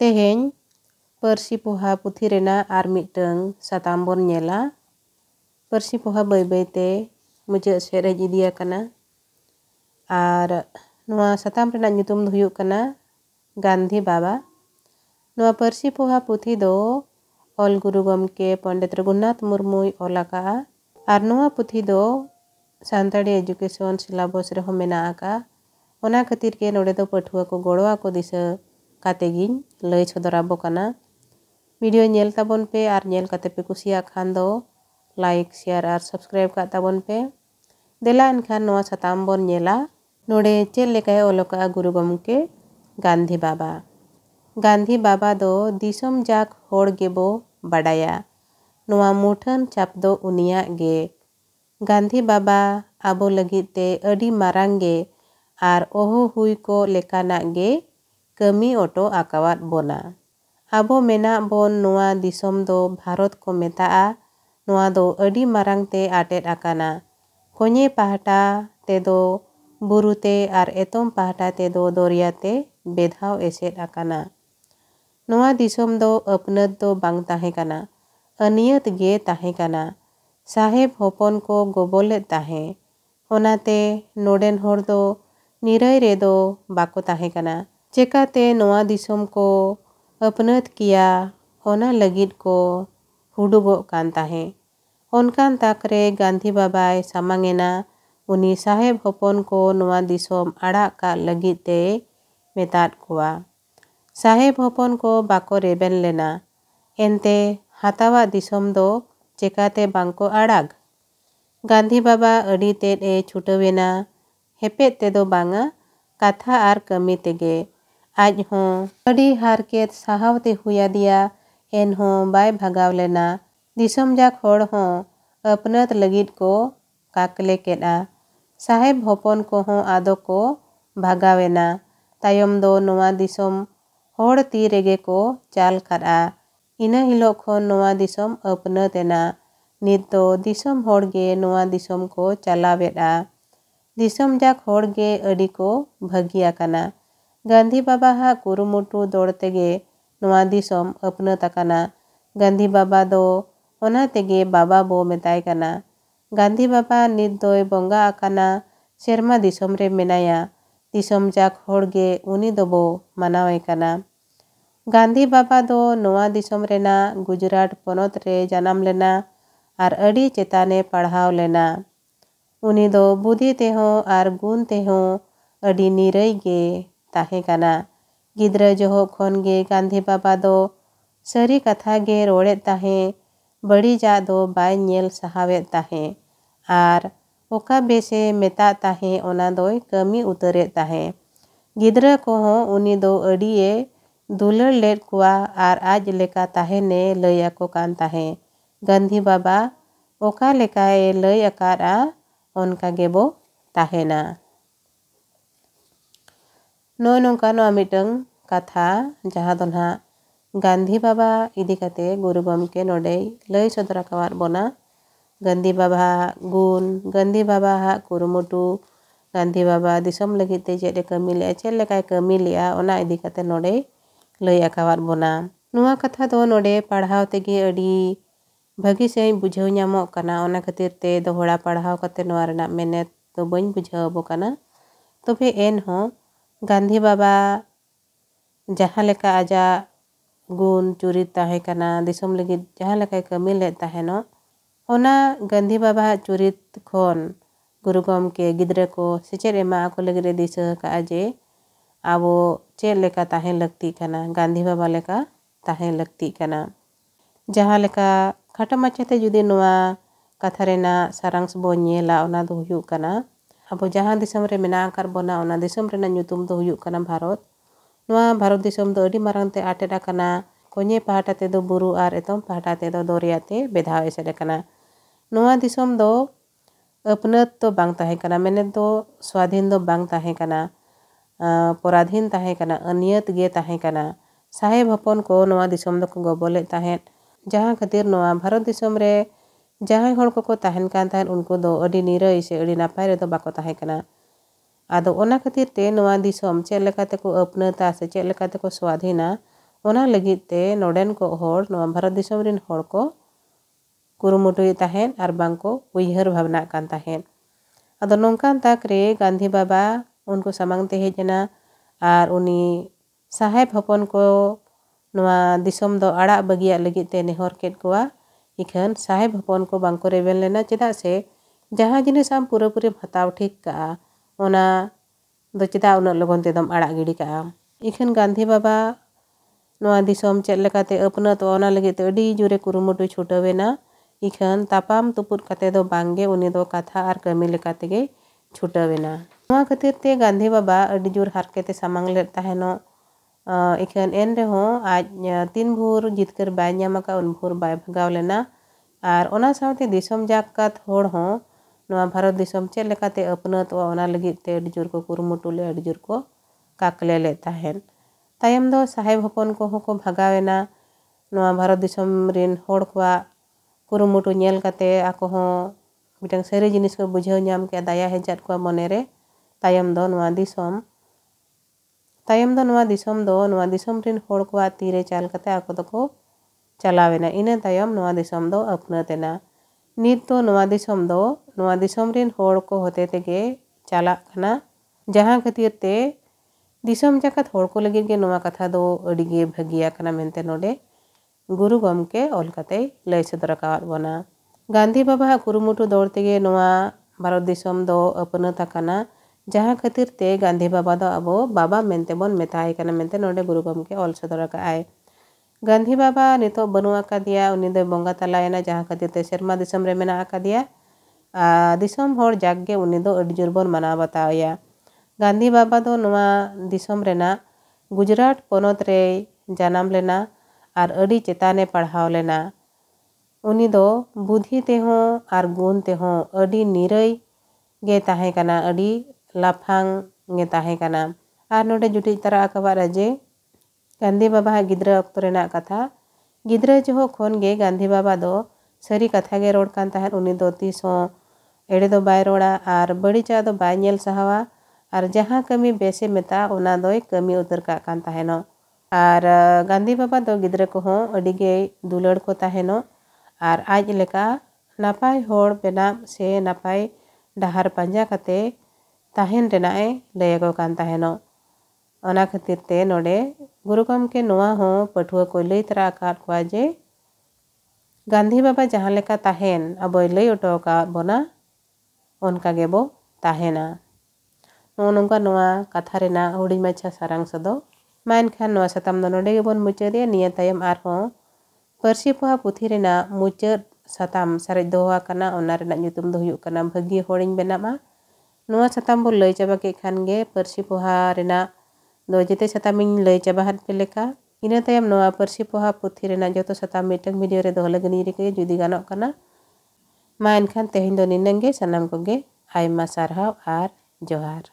ᱛᱮᱦᱮᱧ ᱯᱟᱹᱨᱥᱤ ᱯᱚᱦᱟ ᱯᱩᱛᱷᱤ ᱨᱮᱱᱟᱜ ᱟᱨ ᱢᱤᱫᱴᱟᱝ ᱥᱟᱛᱟᱢ ᱵᱚᱱ ᱧᱮᱞᱟ ᱯᱟᱹᱨᱥᱤ ᱯᱚᱦᱟ ᱵᱟᱹᱭ ᱵᱟᱹᱭᱛᱮ ᱢᱩᱪᱟᱹᱫ ᱥᱮᱫ ᱦᱮᱡ ᱤᱫᱤ ᱟᱠᱟᱱᱟ ᱟᱨ ᱱᱚᱣᱟ ᱥᱟᱛᱟᱢ ᱨᱮᱱᱟᱜ ᱧᱩᱛᱩᱢ ᱫᱚ ᱦᱩᱭᱩᱜ ᱠᱟᱱᱟ ᱜᱟᱱᱫᱷᱤ ᱵᱟᱵᱟ ᱱᱚᱣᱟ ᱯᱟᱹᱨᱥᱤ ᱯᱚᱦᱟ ᱯᱩᱛᱷᱤ ᱫᱚ ᱚᱞ ᱜᱩᱨᱩ ᱜᱚᱢᱠᱮ ᱯᱚᱸᱰᱮᱛ ᱨᱚᱜᱷᱩᱱᱟᱛᱷ ᱢᱩᱨᱢᱩᱭ ᱚᱞ ᱟᱠᱟᱜᱼᱟ ᱟᱨ ᱱᱚᱣᱟ ᱯᱩᱛᱷᱤ ᱫᱚ ᱥᱟᱱᱛᱟᱲᱤ ᱮᱰᱩᱠᱮᱥᱚᱱ ᱥᱤᱞᱟᱵᱚᱥ ᱨᱮᱦᱚᱸ ᱢᱮᱱᱟᱜ ᱟᱠᱟᱜᱼᱟ ᱚᱱᱟ ᱠᱷᱟᱹᱛᱤᱨ ᱜᱮ ᱱᱚᱰᱮ ᱫᱚ ᱯᱟᱹᱴᱷᱩᱣᱟᱹ ᱠᱚ ᱜᱚᱲᱚ ᱟᱠᱚ ᱫᱤᱥᱟᱹ ᱠᱟᱛᱮᱜᱤᱧ ᱞᱟᱹᱭ ᱥᱚᱫᱚᱨᱟᱵᱚ ᱠᱟᱱᱟ ᱵᱷᱤᱰᱭᱳ ᱧᱮᱞ ᱛᱟᱵᱚᱱ ᱯᱮ ᱟᱨ ᱧᱮᱞ ᱠᱟᱛᱮ ᱯᱮ ᱠᱩᱥᱤᱭᱟᱜ ᱠᱷᱟᱱ ᱫᱚ ᱞᱟᱭᱤᱠ ᱥᱮᱭᱟᱨ ᱟᱨ ᱥᱟᱵᱥᱠᱨᱟᱭᱤᱵ ᱠᱟᱜ ᱛᱟᱵᱚᱱ ᱯᱮ ᱫᱮᱞᱟ ᱮᱱᱠᱷᱟᱱ ᱱᱚᱣᱟ ᱥᱟᱛᱟᱢ ᱵᱚᱱ ᱧᱮᱞᱟ ᱱᱚᱰᱮ ᱪᱮᱫ ᱞᱮᱠᱟᱭ ᱚᱞ ᱠᱟᱜᱼᱟ ᱜᱩᱨᱩ ᱜᱚᱢᱠᱮ ᱜᱟᱱᱫᱷᱤ ᱵᱟᱵᱟ ᱜᱟᱱᱫᱷᱤ ᱵᱟᱵᱟ ᱫᱚ ᱫᱤᱥᱚᱢ ᱡᱟᱠ ᱦᱚᱲ ᱜᱮᱵᱚ ᱵᱟᱰᱟᱭᱟ ᱱᱚᱣᱟ ᱢᱩᱴᱷᱟᱹᱱ ᱪᱷᱟᱯ ᱫᱚ ᱩᱱᱤᱭᱟᱜ ᱜᱮ ᱜᱟᱱᱫᱷᱤ ᱵᱟᱵᱟ ᱟᱵᱚ ᱞᱟᱹᱜᱤᱫ ᱛᱮ ᱟᱹᱰᱤ ᱢᱟᱨᱟᱝ ᱜᱮ ᱟᱨ ᱚᱦᱚ ᱦᱩᱭ ᱠᱚ ᱞᱮᱠᱟᱱᱟᱜ ᱜᱮ कमी ऑटो आकावाद बोना अब मेना बन दो भारत को मतदाते आटे आकाना कोने पाहटा तेदो बुरुते आर एतम पाहटा तेदो दरियाते बेधाव एसेद आकाना नवा दिसम दो अपनत दो बांग ताहे काना अनियत गे ताहे काना साहेब होपन को गोबलेत ताहे होनाते नोडेन होर दो निरय रे बाको ताहे काना चेकाते को अपनत किया ओना लगीद को हुडुगे उनकान ताकरे गांधी बाबाय सामांगेना उनी साहेब हपन को नवा आड़ा का लगीद ते मेताद साहेब हपन को बाको रेबेन लेना एनते हातावा दिसम दो चेकाते बांको आड़ाग गांधी बाबा अड़ी तेद ए छुटवेना हेपेद तेदो बांगा कथा आर कमी तेगे आज हों हारकेत सहावते हुयादिया एन हों बाय लेना दिसम जाक अपनत लगीद को काकले केदा साहेब होपन को हों आदो को भगावेना तायम दो नुआ दिसम होड ती रेगे को चाल करा इना हिलो को नुआ दिसम अपनत एना नित तो दिसम होड़ गे नुआ दिसम को चलावेदा दिसम जाक होड़ गे अडी को भगिया कना गांधी बाबा हा कुमुटू दौड़ते अपनत अपना गांधी बाबा दो दोनाते बाबा बो मताय गांधी बाबा नित बंगा अकाना सेरमा दिसम रे मेनाया दिसम जाक होड़गे उनी दबो मनावे कना गांधी बाबा दो नोआ दिसम रेना गुजरात पनोत रे जन्म लेना आर अड़ी चेताने पढ़ाव लेना उनी दो बुद्धि तेहो आर गुण तेहो अड़ी निरई गे ग्र जहो खन गांधी बाबा दो सारी कथा गे रोड़े रोड़े बड़ीजा दो बेल सहावे और ओका बेसे मेता तहे कमी उतरे तहे गिद्रा को हो उनी दो अड़ीए दुलर लेट कुआ और आज लेका तहे ने लैया को कान तहे गांधी बाबा ओका लेका ए लैया कारा उनका गेबो तहेना ᱱᱚᱜᱼᱚᱭ ᱱᱚᱝᱠᱟ ᱱᱚᱣᱟ ᱢᱤᱫᱴᱟᱝ ᱠᱟᱛᱷᱟ ᱡᱟᱦᱟᱸ ᱫᱚ ᱱᱟᱦᱟᱜ ᱜᱟᱱᱫᱷᱤ ᱵᱟᱵᱟ ᱤᱫᱤ ᱠᱟᱛᱮ ᱜᱩᱨᱩ ᱜᱚᱢᱠᱮ ᱱᱚᱰᱮᱭ ᱞᱟᱹᱭ ᱥᱚᱫᱚᱨ ᱟᱠᱟᱫ ᱵᱚᱱᱟ ᱜᱟᱱᱫᱷᱤ ᱵᱟᱵᱟᱣᱟᱜ ᱜᱩᱱ ᱜᱟᱱᱫᱷᱤ ᱵᱟᱵᱟᱣᱟᱜ ᱠᱩᱨᱩᱢᱩᱴᱩ ᱜᱟᱱᱫᱷᱤ ᱵᱟᱵᱟ ᱫᱤᱥᱚᱢ ᱞᱟᱹᱜᱤᱫ ᱛᱮ ᱪᱮᱫ ᱮ ᱠᱟᱹᱢᱤ ᱞᱮᱜᱼᱟ ᱪᱮᱫ ᱞᱮᱠᱟᱭ ᱠᱟᱹᱢᱤ ᱞᱮᱜᱼᱟ ᱚᱱᱟ ᱤᱫᱤ ᱠᱟᱛᱮ ᱱᱚᱰᱮᱭ ᱞᱟᱹᱭ ᱟᱠᱟᱫ ᱵᱚᱱᱟ ᱱᱚᱣᱟ ᱠᱟᱛᱷᱟ ᱫᱚ ᱱᱚᱰᱮ ᱯᱟᱲᱦᱟᱣ ᱛᱮᱜᱮ ᱟᱹᱰᱤ ᱵᱷᱟᱹᱜᱤ ᱥᱟᱺᱦᱤᱡ ᱵᱩᱡᱷᱟᱹᱣ ᱧᱟᱢᱚᱜ ᱠᱟᱱᱟ ᱚᱱᱟ ᱠᱷᱟᱹᱛᱤᱨ ᱛᱮ ᱫᱚᱦᱲᱟ ᱯᱟᱲᱦᱟᱣ ᱠᱟᱛᱮ ᱱᱚᱣᱟ ᱨᱮᱱᱟᱜ ᱢᱮᱱᱮᱫ ᱫᱚ ᱵᱟᱹᱧ ᱵᱩᱡᱷᱟᱹᱣ ᱟᱵᱚ ᱠᱟᱱᱟ ᱛᱚᱵᱮ ᱮᱱᱦᱚᱸ गांधी बाबा जहाँ आज गुण चुरित जहाँ कमी लेन होना गांधी बाबा चुरित खन गुरु गमके गेचेदे दिसा जे अब चेहन लगती गांधी बाबा लेकिन लगती जहाँ खाटो माचे जुदी कथा सारांश बोला अब जहाँ मेकार बोना भारत ना भारत मारंगे आटेटना कोे पहाटा तुम बुरु और एतम पहाटा तरिया बेधा सेना अपनतना मेने स्वाधीन बांगना पराधीन अनियतना साहेब हपन को गबल जहाँ खातर भारत जहाँ हर को उनको दो अड़ी से अड़ी नपाय रे बाना खातिर ते चलते अपनता से चलते स्वाधीना नड़ेन गा भारत दिसम को कुरुटेन और बाको उइर भावनाएं अब नौकान तक गांधी बाबा उनको सामांग हजना और उन्नी साहेब हपन को नवा दिसम दो आड़ बगिया लगी नेहर के ᱤᱠᱷᱟᱹᱱ ᱥᱟᱦᱮᱵᱽ ᱦᱚᱯᱚᱱ ᱠᱚ ᱵᱟᱝᱠᱚ ᱨᱮᱵᱮᱱ ᱞᱮᱱᱟ ᱪᱮᱫᱟᱜ ᱥᱮ ᱡᱟᱦᱟᱸ ᱡᱤᱱᱤᱥ ᱟᱢ ᱯᱩᱨᱟᱹᱯᱩᱨᱤᱢ ᱦᱟᱛᱟᱣ ᱴᱷᱤᱠ ᱠᱟᱜᱼᱟ ᱚᱱᱟ ᱫᱚ ᱪᱮᱫᱟᱜ ᱩᱱᱟᱹᱜ ᱞᱚᱜᱚᱱ ᱛᱮᱫᱚᱢ ᱟᱲᱟᱜ ᱜᱤᱰᱤ ᱠᱟᱜᱼᱟ ᱤᱠᱷᱟᱹᱱ ᱜᱟᱱᱫᱷᱤ ᱵᱟᱵᱟ ᱱᱚᱣᱟ ᱫᱤᱥᱚᱢ ᱪᱮᱫ ᱞᱮᱠᱟᱛᱮ ᱟᱹᱯᱱᱟᱹᱛᱚᱜᱼᱟ ᱚᱱᱟ ᱞᱟᱹᱜᱤᱫ ᱛᱮ ᱟᱹᱰᱤ ᱡᱳᱨᱮ ᱠᱩᱨᱩᱢᱩᱴᱩᱭ ᱪᱷᱩᱴᱟᱹᱣᱮᱱᱟ ᱤᱠᱷᱟᱹᱱ ᱛᱟᱯᱟᱢ ᱛᱩᱯᱩᱫ ᱠᱟᱛᱮ ᱫᱚ ᱵᱟᱝᱜᱮ ᱩᱱᱤ ᱫᱚ ᱠᱟᱛᱷᱟ ᱟᱨ ᱠᱟᱹᱢᱤ ᱞᱮᱠᱟ ᱛᱮᱜᱮᱭ ᱪᱷᱩᱴᱟᱹᱣᱮᱱᱟ ᱱᱚᱣᱟ ᱠᱷᱟᱹᱛᱤᱨ ᱛᱮ ᱜᱟᱱᱫᱷᱤ ᱵᱟᱵᱟ ᱟᱹᱰᱤ ᱡᱳᱨ ᱦᱟᱨᱠᱮᱛᱮ ᱥᱟᱢᱟᱝ ᱞᱮᱫ ᱛᱟᱦᱮᱱᱚᱜ ᱮᱱᱠᱷᱟᱱ ᱮᱱᱨᱮᱦᱚᱸ ᱟᱡ ᱛᱤᱱ ᱵᱷᱳᱨ ᱡᱤᱛᱠᱟᱹᱨ ᱵᱟᱭ ᱧᱟᱢ ᱟᱠᱟᱫ ᱩᱱ ᱵᱷᱳᱨ ᱵᱟᱭ ᱵᱷᱟᱜᱟᱣ ᱞᱮᱱᱟ ᱟᱨ ᱚᱱᱟ ᱥᱟᱶᱛᱮ ᱫᱤᱥᱚᱢ ᱡᱟᱠᱟᱛ ᱦᱚᱲ ᱦᱚᱸ ᱱᱚᱣᱟ ᱵᱷᱟᱨᱚᱛ ᱫᱤᱥᱚᱢ ᱪᱮᱫ ᱞᱮᱠᱟᱛᱮ ᱟᱹᱯᱱᱟᱹᱛᱚᱜᱼᱟ ᱚᱱᱟ ᱞᱟᱹᱜᱤᱫ ᱛᱮ ᱟᱹᱰᱤ ᱡᱳᱨ ᱠᱚ ᱠᱩᱨᱩᱢᱩᱴᱩ ᱞᱮᱫᱼᱟ ᱟᱹᱰᱤ ᱡᱳᱨ ᱠᱚ ᱠᱟᱠᱞᱮ ᱞᱮᱫ ᱛᱟᱦᱮᱸᱫ ᱛᱟᱭᱚᱢ ᱫᱚ ᱥᱟᱦᱮᱵᱽ ᱦᱚᱯᱚᱱ ᱠᱚᱦᱚᱸ ᱠᱚ ᱵᱷᱟᱜᱟᱣᱮᱱᱟ ᱱᱚᱣᱟ ᱵᱷᱟᱨᱚᱛ ᱫᱤᱥᱚᱢ ᱨᱮᱱ ᱦᱚᱲ ᱠᱚᱣᱟᱜ ᱠᱩᱨᱩᱢᱩᱴᱩ ᱧᱮᱞ ᱠᱟᱛᱮ ᱟᱠᱚ ᱦᱚᱸ ᱢᱤᱫᱴᱟᱝ ᱥᱟᱹᱨᱤ ᱡᱤᱱᱤᱥ ᱠᱚ ᱵᱩᱡᱷᱟᱹᱣ ᱧᱟᱢ ᱠᱮᱫᱟ ᱫᱟᱭᱟ ᱦᱮᱡ ᱟᱫ ᱠᱚᱣᱟ ᱢᱚᱱᱮᱨᱮ ᱛᱟᱭᱚᱢ ᱫᱚ ᱱᱚᱣᱟ ᱫᱤᱥᱚᱢ ᱛᱟᱭᱚᱢ ᱫᱚ ᱱᱚᱣᱟ ᱫᱤᱥᱚᱢ ᱫᱚ ᱱᱚᱣᱟ ᱫᱤᱥᱚᱢ ᱨᱮᱱ ᱦᱚᱲ ᱠᱚᱣᱟᱜ ᱛᱤᱨᱮ ᱪᱟᱞ ᱠᱟᱛᱮ ᱟᱠᱚ ᱫᱚᱠᱚ ᱪᱟᱞᱟᱣᱮᱱᱟ ᱤᱱᱟᱹ ᱛᱟᱭᱚᱢ ᱱᱚᱣᱟ ᱫᱤᱥᱚᱢ ᱫᱚ ᱟᱯᱱᱟᱹᱛ ᱮᱱᱟ ᱱᱤᱛ ᱫᱚ ᱱᱚᱣᱟ ᱫᱤᱥᱚᱢ ᱫᱚ ᱱᱚᱣᱟ ᱫᱤᱥᱚᱢ ᱨᱮᱱ ᱦᱚᱲ ᱠᱚ ᱦᱚᱛᱮ ᱛᱮᱜᱮ ᱪᱟᱞᱟᱜ ᱠᱟᱱᱟ ᱡᱟᱦᱟᱸ ᱠᱷᱟᱹᱛᱤᱨ ᱛᱮ ᱫᱤᱥᱚᱢ ᱡᱟᱠᱟᱛ ᱦᱚᱲ ᱠᱚ ᱞᱟᱹᱜᱤᱫ ᱜᱮ ᱱᱚᱣᱟ ᱠᱟᱛᱷᱟ ᱫᱚ ᱟᱹᱰᱤ ᱜᱮ ᱵᱷᱟᱹᱜᱤᱭᱟ ᱠᱟᱱᱟ ᱢᱮᱱᱛᱮ ᱱᱚᱰᱮ ᱜᱩᱨᱩ ᱜᱚᱢᱠᱮ ᱚᱞ ᱠᱟᱛᱮᱭ ᱞᱟᱹᱭ ᱥᱚᱫᱚᱨ ᱟᱠᱟᱫ ᱵᱚᱱᱟ ᱜᱟᱱᱫᱷᱤ ᱵᱟᱵᱟᱣᱟᱜ ᱠᱩᱨᱩᱢᱩᱴᱩ ᱫᱚᱲ ᱛᱮᱜᱮ ᱱᱚᱣᱟ ᱵᱷᱟᱨᱚᱛ ᱫᱤᱥᱚᱢ ᱫᱚ ᱟᱯᱱᱟᱹᱛ ᱟᱠᱟᱱᱟ जहाँ खातिर ते गांधी बाबा दो अब बाबा मेनते बन मेताय कने मेनते गुरु गमके ऑल्सो सदर आए गांधी बाबा नित तो बनवा का दिया उनी दे बंगा तला जहाँ खातिर ते शर्मा दिसम रे बन मना बताया गांधी बाबा दो नवा दिसम रेना गुजरात पनोत रे जन्म लेना आर अड़ी चेताने पढ़ाव लेना उनी दो बुद्धि ते हो गुण ते अड़ी निरई गे ताहे अड़ी लाफांग जुटी तरा जे गांधी बाबा गिद्रे कथा गिद्रे जो खन गांधी बाबा दो सारी कथा रोड़कान तहत उन्नी तीस एड़े दो बै रोड़ा और बड़ीचा तो बैल सहवा और जहाँ कमी बेसे मेता उना कमी उतर कहन और गांधी बाबा दो गिद्रे को दुलड़ को तहन और आज लेका नपाय हड़ बना से नपाय डहार पाजा करते तहन लैगोन खातिर ना गुरु गुरुगमे पटवा को लै तरा जे गांधी बाबा जहाँ तहन अब लै बोना उनका गेबो तहना नौनका कथा हूड़ी माछा सारा सदो मानखान सातम नोन मुचादे नियम पार्सी पहा पुथी मुचाद सातम सारे दोहोना जुतुम दो बनामा ᱱᱚᱣᱟ ᱥᱟᱛᱟᱢ ᱵᱚ ᱞᱟᱹᱭ ᱪᱟᱵᱟ ᱠᱮᱫ ᱠᱷᱟᱱ ᱜᱮ ᱯᱟᱹᱨᱥᱤ ᱯᱚᱦᱟ ᱨᱮᱱᱟᱜ ᱫᱚ ᱡᱮᱛᱮ ᱥᱟᱛᱟᱢᱤᱧ ᱞᱟᱹᱭ ᱪᱟᱵᱟ ᱦᱟᱫ ᱯᱮ ᱞᱮᱠᱟ ᱤᱱᱟᱹ ᱛᱟᱭᱚᱢ ᱱᱚᱣᱟ ᱯᱟᱹᱨᱥᱤ ᱯᱚᱦᱟ ᱯᱩᱛᱷᱤ ᱨᱮᱱᱟᱜ ᱡᱚᱛᱚ ᱥᱟᱛᱟᱢ ᱢᱤᱫᱴᱟᱝ ᱵᱷᱤᱰᱤᱭᱳ ᱨᱮ ᱫᱚᱦᱚ ᱞᱟᱹᱜᱤᱫ ᱤᱧ ᱨᱤᱠᱟᱹᱭᱟ ᱡᱩᱫᱤ ᱜᱟᱱᱚᱜ ᱠᱟᱱᱟ ᱢᱟ ᱮᱱᱠᱷᱟᱱ ᱛᱮᱦᱮᱧ ᱫᱚ ᱱᱤᱱᱟᱹᱝ ᱜᱮ ᱥᱟᱱᱟᱢ ᱠᱚᱜᱮ ᱟᱭᱢᱟ ᱥᱟᱨᱦᱟᱣ ᱟᱨ ᱡᱚᱦᱟᱨ